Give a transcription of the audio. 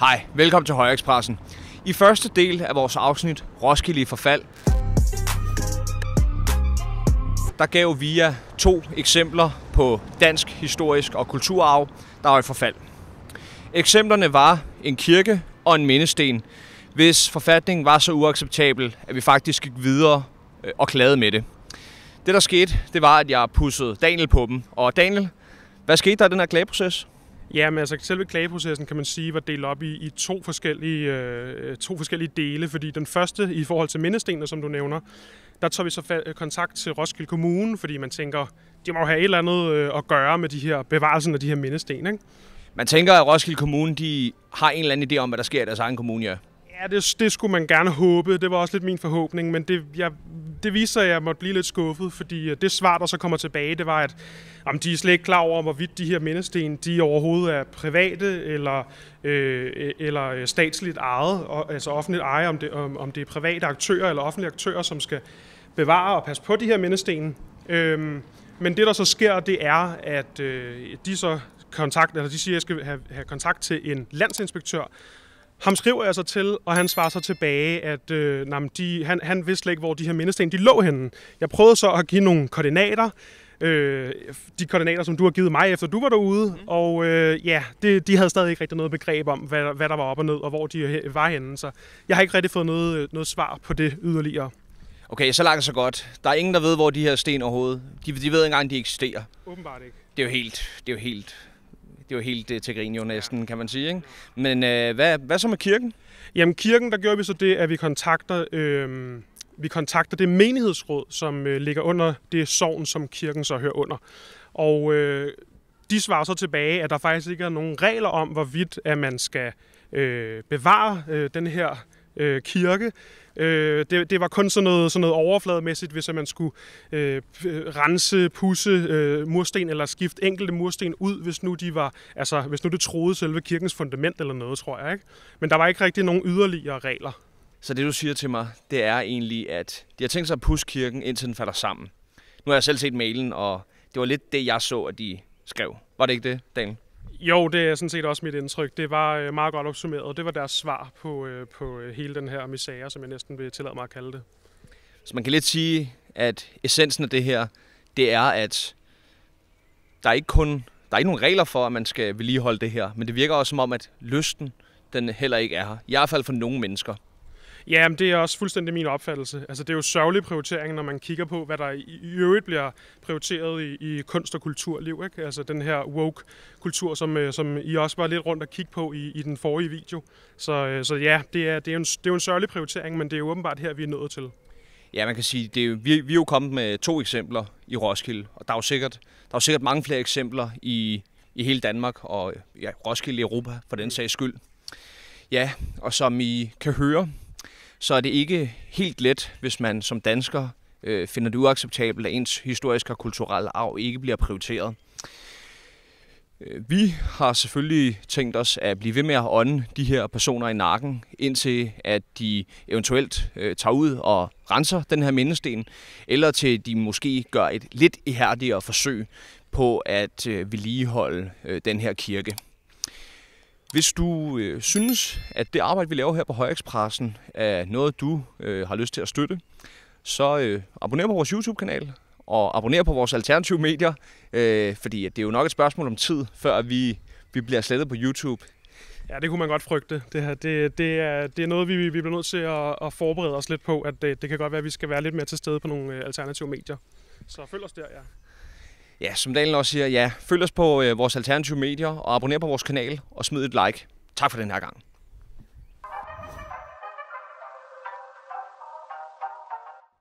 Hej, velkommen til Højre Expressen. I første del af vores afsnit Roskilde i forfald, der gav VIA to eksempler på dansk historisk og kulturarv, der var i forfald. Eksemplerne var en kirke og en mindesten, hvis forfatningen var så uacceptabel, at vi faktisk gik videre øh, og klagede med det. Det der skete, det var, at jeg pussede Daniel på dem. Og Daniel, hvad skete der i den her klageproces? Ja, men altså selve klageprocessen kan man sige var delt op i, i to, forskellige, øh, to forskellige dele, fordi den første i forhold til mindestenene, som du nævner, der tog vi så øh, kontakt til Roskilde Kommune, fordi man tænker, de må jo have et eller andet øh, at gøre med de her bevarelsen af de her mindesten, ikke? Man tænker, at Roskilde Kommune de har en eller anden idé om, hvad der sker i deres egen kommune, ja. Ja, det, det skulle man gerne håbe. Det var også lidt min forhåbning, men det, jeg det viser sig, at jeg måtte blive lidt skuffet, fordi øh, det svar, der så kommer tilbage, det var, at jamen, de er slet ikke klar over, hvorvidt de her mindesten de overhovedet er private eller, øh, e-, eller øh, statsligt ejet, og, altså offentligt ejet, om det, om, om det er private aktører eller offentlige aktører, som skal bevare og passe på de her mindesten. Øhm, men det, der så sker, det er, at øh, de så kontakt, eller de siger, at jeg skal have, have kontakt til en landsinspektør, ham skriver jeg så til, og han svarer så tilbage, at øh, nej, de, han, han vidste slet ikke, hvor de her mindesten de lå henne. Jeg prøvede så at give nogle koordinater, øh, de koordinater, som du har givet mig, efter du var derude. Mm. Og øh, ja, det, de havde stadig ikke rigtig noget begreb om, hvad, hvad der var op og ned, og hvor de var henne. Så jeg har ikke rigtig fået noget, øh, noget svar på det yderligere. Okay, så langt så godt. Der er ingen, der ved, hvor de her sten overhovedet... De, de ved ikke engang, de eksisterer. Åbenbart ikke. Det er jo helt, det er jo helt det var helt øh, til grin jo næsten, kan man sige. Ikke? Men øh, hvad, hvad så med kirken? Jamen kirken, der gjorde vi så det, at vi kontakter... Øh, vi kontakter det menighedsråd, som øh, ligger under det sovn, som kirken så hører under. Og øh, de svarer så tilbage, at der faktisk ikke er nogen regler om, hvorvidt at man skal øh, bevare øh, den her øh, kirke. Øh, det, det var kun sådan noget, sådan noget overflademæssigt, hvis man skulle øh, rense, pusse øh, mursten eller skifte enkelte mursten ud, hvis nu, de var, altså, hvis nu det troede selve kirkens fundament eller noget, tror jeg. Ikke? Men der var ikke rigtig nogen yderligere regler. Så det du siger til mig, det er egentlig, at de har tænkt sig at pusse kirken, indtil den falder sammen. Nu har jeg selv set mailen, og det var lidt det, jeg så, at de skrev. Var det ikke det, Daniel? Jo, det er sådan set også mit indtryk. Det var øh, meget godt opsummeret. Det var deres svar på, øh, på øh, hele den her misære, som jeg næsten vil tillade mig at kalde det. Så man kan lidt sige, at essensen af det her, det er, at der er ikke kun der er ikke nogen regler for, at man skal vedligeholde det her, men det virker også som om, at lysten den heller ikke er her. I hvert fald for nogle mennesker. Ja, men det er også fuldstændig min opfattelse. Altså, det er jo sørgelig prioritering, når man kigger på, hvad der i øvrigt bliver prioriteret i, i kunst- og kulturliv. Ikke? Altså den her woke-kultur, som, øh, som I også var lidt rundt og kigge på i, i den forrige video. Så, øh, så ja, det er, det, er en, det er jo en sørgelig prioritering, men det er jo åbenbart her, vi er nået til. Ja, man kan sige, det, vi, vi er jo kommet med to eksempler i Roskilde, og der er jo sikkert, der er jo sikkert mange flere eksempler i, i hele Danmark og ja, Roskilde i Europa for den sags skyld. Ja, og som I kan høre, så er det ikke helt let, hvis man som dansker øh, finder det uacceptabelt, at ens historiske og kulturelle arv ikke bliver prioriteret. Øh, vi har selvfølgelig tænkt os at blive ved med at ånde de her personer i nakken, indtil at de eventuelt øh, tager ud og renser den her mindesten, eller til de måske gør et lidt ihærdigere forsøg på at øh, vedligeholde øh, den her kirke. Hvis du øh, synes, at det arbejde, vi laver her på Højekspressen, er noget, du øh, har lyst til at støtte, så øh, abonner på vores YouTube-kanal og abonner på vores alternative medier, øh, fordi det er jo nok et spørgsmål om tid, før vi, vi bliver slettet på YouTube. Ja, det kunne man godt frygte. Det, her. det, det, er, det er noget, vi, vi bliver nødt til at, at forberede os lidt på, at det, det kan godt være, at vi skal være lidt mere til stede på nogle øh, alternative medier. Så følg os der, ja. Ja, som Daniel også siger, ja, følg os på øh, vores alternative medier og abonner på vores kanal og smid et like. Tak for den her gang.